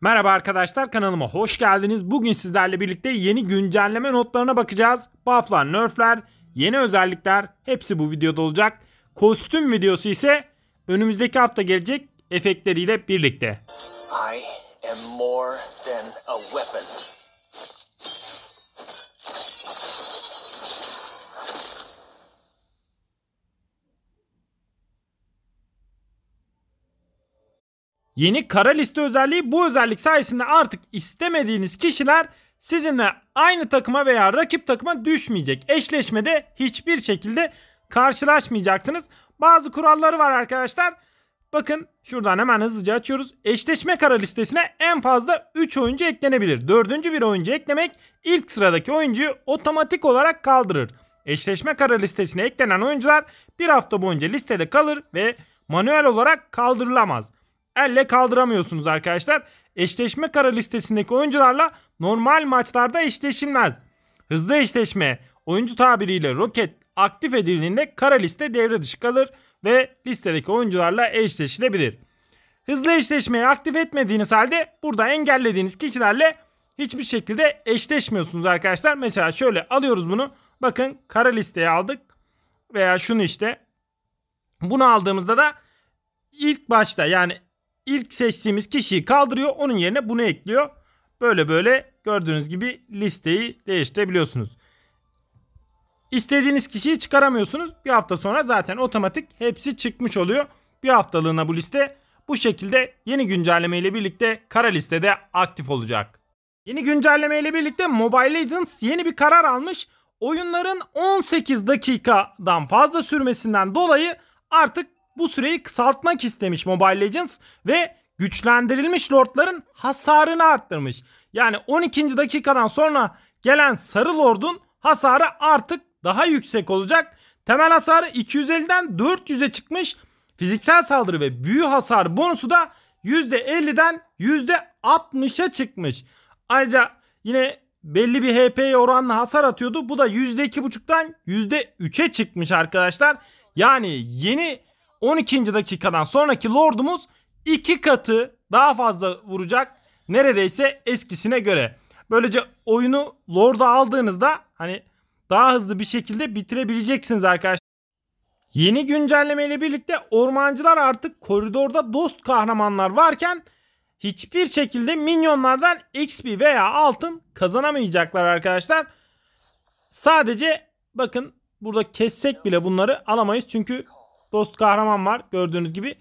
Merhaba arkadaşlar kanalıma hoş geldiniz. Bugün sizlerle birlikte yeni güncelleme notlarına bakacağız. Bufflar, nerfler, yeni özellikler hepsi bu videoda olacak. Kostüm videosu ise önümüzdeki hafta gelecek efektleriyle birlikte. I am more than a weapon. Yeni kara liste özelliği bu özellik sayesinde artık istemediğiniz kişiler sizinle aynı takıma veya rakip takıma düşmeyecek. Eşleşmede hiçbir şekilde karşılaşmayacaksınız. Bazı kuralları var arkadaşlar. Bakın şuradan hemen hızlıca açıyoruz. Eşleşme kara listesine en fazla 3 oyuncu eklenebilir. Dördüncü bir oyuncu eklemek ilk sıradaki oyuncuyu otomatik olarak kaldırır. Eşleşme kara listesine eklenen oyuncular bir hafta boyunca listede kalır ve manuel olarak kaldırılamaz elle kaldıramıyorsunuz arkadaşlar. Eşleşme kara listesindeki oyuncularla normal maçlarda eşleşilmez. Hızlı eşleşme oyuncu tabiriyle roket aktif edildiğinde kara liste devre dışı kalır ve listedeki oyuncularla eşleşilebilir. Hızlı eşleşmeyi aktif etmediğiniz halde burada engellediğiniz kişilerle hiçbir şekilde eşleşmiyorsunuz arkadaşlar. Mesela şöyle alıyoruz bunu. Bakın kara listeye aldık. Veya şunu işte. Bunu aldığımızda da ilk başta yani ilk seçtiğimiz kişiyi kaldırıyor. Onun yerine bunu ekliyor. Böyle böyle gördüğünüz gibi listeyi değiştirebiliyorsunuz. İstediğiniz kişiyi çıkaramıyorsunuz. Bir hafta sonra zaten otomatik hepsi çıkmış oluyor. Bir haftalığına bu liste bu şekilde yeni güncelleme ile birlikte kara listede aktif olacak. Yeni güncelleme ile birlikte Mobile Legends yeni bir karar almış. Oyunların 18 dakikadan fazla sürmesinden dolayı artık bu süreyi kısaltmak istemiş Mobile Legends ve güçlendirilmiş lordların hasarını arttırmış. Yani 12. dakikadan sonra gelen sarı lordun hasarı artık daha yüksek olacak. Temel hasarı 250'den 400'e çıkmış. Fiziksel saldırı ve büyü hasar bonusu da %50'den %60'a çıkmış. Ayrıca yine belli bir HP oranla hasar atıyordu. Bu da %2.5'dan %3'e çıkmış arkadaşlar. Yani yeni 12. dakikadan sonraki Lord'umuz iki katı daha fazla vuracak. Neredeyse eskisine göre. Böylece oyunu Lord'a aldığınızda hani daha hızlı bir şekilde bitirebileceksiniz arkadaşlar. Yeni güncelleme ile birlikte ormancılar artık koridorda dost kahramanlar varken hiçbir şekilde minyonlardan XP veya altın kazanamayacaklar arkadaşlar. Sadece bakın burada kessek bile bunları alamayız çünkü Dost kahraman var gördüğünüz gibi.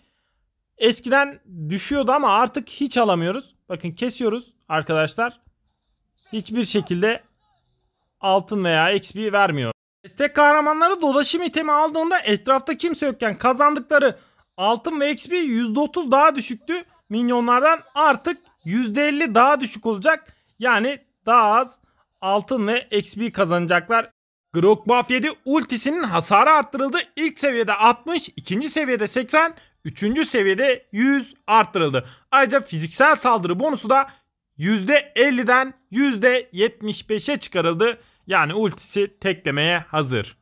Eskiden düşüyordu ama artık hiç alamıyoruz. Bakın kesiyoruz arkadaşlar. Hiçbir şekilde altın veya XP vermiyor. Destek kahramanları dolaşım itemi aldığında etrafta kimse yokken kazandıkları altın ve XP %30 daha düşüktü. Minyonlardan artık %50 daha düşük olacak. Yani daha az altın ve XP kazanacaklar Grok Buff 7 ultisinin hasarı arttırıldı. İlk seviyede 60, ikinci seviyede 80, üçüncü seviyede 100 arttırıldı. Ayrıca fiziksel saldırı bonusu da %50'den %75'e çıkarıldı. Yani ultisi teklemeye hazır.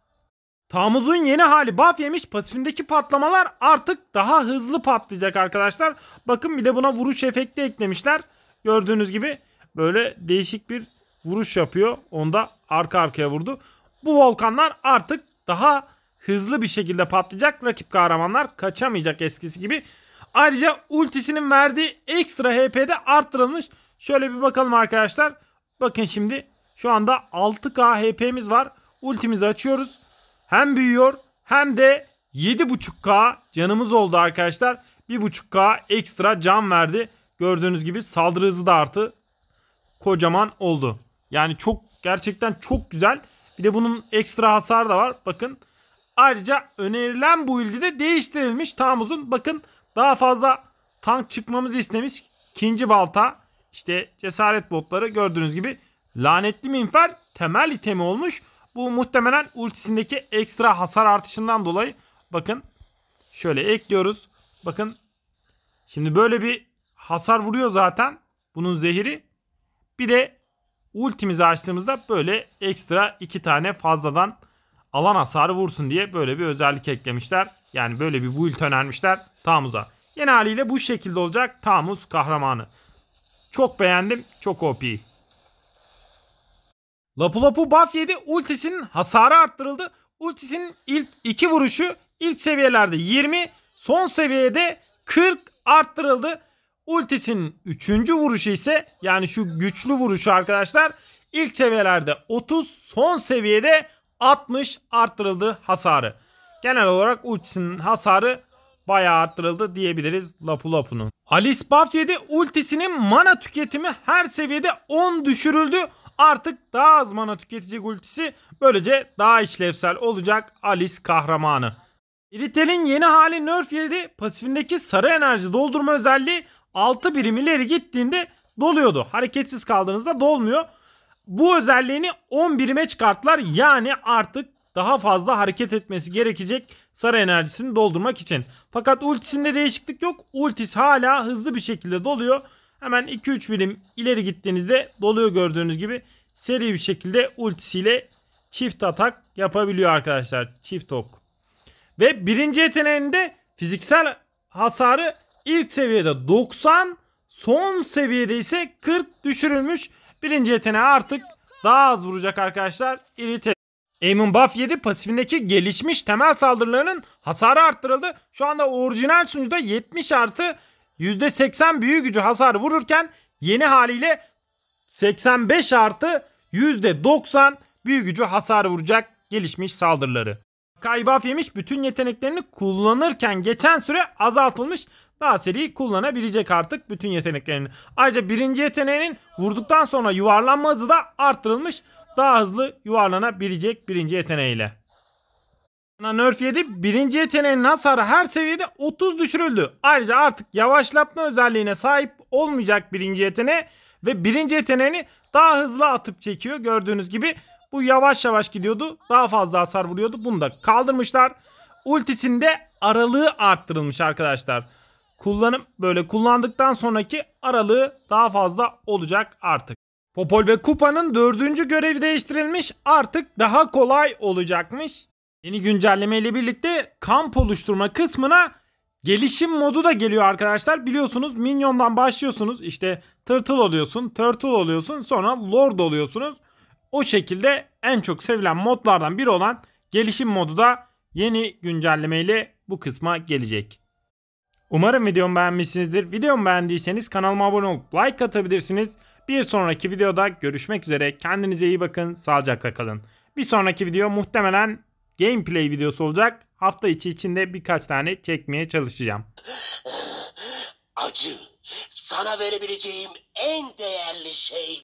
Tamuz'un yeni hali buff yemiş pasifindeki patlamalar artık daha hızlı patlayacak arkadaşlar. Bakın bir de buna vuruş efekti eklemişler. Gördüğünüz gibi böyle değişik bir vuruş yapıyor. Onda arka arkaya vurdu. Bu volkanlar artık daha hızlı bir şekilde patlayacak. Rakip kahramanlar kaçamayacak eskisi gibi. Ayrıca ultisinin verdiği ekstra HP de arttırılmış. Şöyle bir bakalım arkadaşlar. Bakın şimdi şu anda 6K HP'miz var. Ultimizi açıyoruz. Hem büyüyor hem de 7.5K canımız oldu arkadaşlar. 1.5K ekstra can verdi. Gördüğünüz gibi saldırı hızı da arttı. kocaman oldu. Yani çok gerçekten çok güzel bir de bunun ekstra hasar da var. Bakın. Ayrıca önerilen bu ilde de değiştirilmiş. Tam uzun. Bakın daha fazla tank çıkmamızı istemiş. İkinci balta. işte cesaret botları gördüğünüz gibi. Lanetli minfer temel itemi olmuş. Bu muhtemelen ultisindeki ekstra hasar artışından dolayı. Bakın şöyle ekliyoruz. Bakın şimdi böyle bir hasar vuruyor zaten. Bunun zehiri. Bir de Ultimizi açtığımızda böyle ekstra 2 tane fazladan alan hasarı vursun diye böyle bir özellik eklemişler. Yani böyle bir build önermişler Tamuz'a. Yeni haliyle bu şekilde olacak Tamuz kahramanı. Çok beğendim. Çok OP. Lapu Lapu buff yedi. Ultisinin hasarı arttırıldı. Ultisinin ilk iki vuruşu ilk seviyelerde 20, son seviyede 40 arttırıldı. Ultisinin 3. vuruşu ise yani şu güçlü vuruşu arkadaşlar ilk seviyelerde 30 son seviyede 60 arttırıldı hasarı. Genel olarak ultisinin hasarı bayağı arttırıldı diyebiliriz Lapu Lapu'nun. Alice Buff 7 ultisinin mana tüketimi her seviyede 10 düşürüldü. Artık daha az mana tüketecek ultisi böylece daha işlevsel olacak Alice kahramanı. Iritel'in yeni hali Nerf 7 pasifindeki sarı enerji doldurma özelliği 6 birim ileri gittiğinde doluyordu. Hareketsiz kaldığınızda dolmuyor. Bu özelliğini 10 birime çıkarttılar. Yani artık daha fazla hareket etmesi gerekecek sarı enerjisini doldurmak için. Fakat ultisinde değişiklik yok. Ultis hala hızlı bir şekilde doluyor. Hemen 2-3 birim ileri gittiğinizde doluyor gördüğünüz gibi. Seri bir şekilde ultisiyle çift atak yapabiliyor arkadaşlar. Çift ok. Ve birinci yeteneğinde fiziksel hasarı İlk seviyede 90, son seviyede ise 40 düşürülmüş. Birinci yeteneği artık daha az vuracak arkadaşlar. İrite. Aim'in buff 7 pasifindeki gelişmiş temel saldırılarının hasarı arttırıldı. Şu anda orijinal sunucuda 70 artı %80 büyü gücü hasarı vururken yeni haliyle 85 artı %90 büyü gücü hasarı vuracak gelişmiş saldırıları. Kaybaf yemiş bütün yeteneklerini kullanırken geçen süre azaltılmış daha seri kullanabilecek artık bütün yeteneklerini. Ayrıca birinci yeteneğinin vurduktan sonra yuvarlanma hızı da arttırılmış. Daha hızlı yuvarlanabilecek birinci yeteneğiyle. Nerf 7 birinci yeteneğinin hasarı her seviyede 30 düşürüldü. Ayrıca artık yavaşlatma özelliğine sahip olmayacak birinci yeteneği ve birinci yeteneğini daha hızlı atıp çekiyor. Gördüğünüz gibi bu yavaş yavaş gidiyordu. Daha fazla hasar vuruyordu. Bunu da kaldırmışlar. Ultisinde aralığı arttırılmış arkadaşlar. Kullanım böyle kullandıktan sonraki aralığı daha fazla olacak artık. Popol ve Kupa'nın dördüncü görevi değiştirilmiş artık daha kolay olacakmış. Yeni güncelleme ile birlikte kamp oluşturma kısmına gelişim modu da geliyor arkadaşlar. Biliyorsunuz Minyon'dan başlıyorsunuz işte Turtle oluyorsun, Turtle oluyorsun sonra Lord oluyorsunuz. O şekilde en çok sevilen modlardan biri olan gelişim modu da yeni güncelleme ile bu kısma gelecek. Umarım videomu beğenmişsinizdir. Videomu beğendiyseniz kanalıma abone olup like atabilirsiniz. Bir sonraki videoda görüşmek üzere. Kendinize iyi bakın. Sağlıcakla kalın. Bir sonraki video muhtemelen gameplay videosu olacak. Hafta içi içinde birkaç tane çekmeye çalışacağım. Acı sana verebileceğim en değerli şey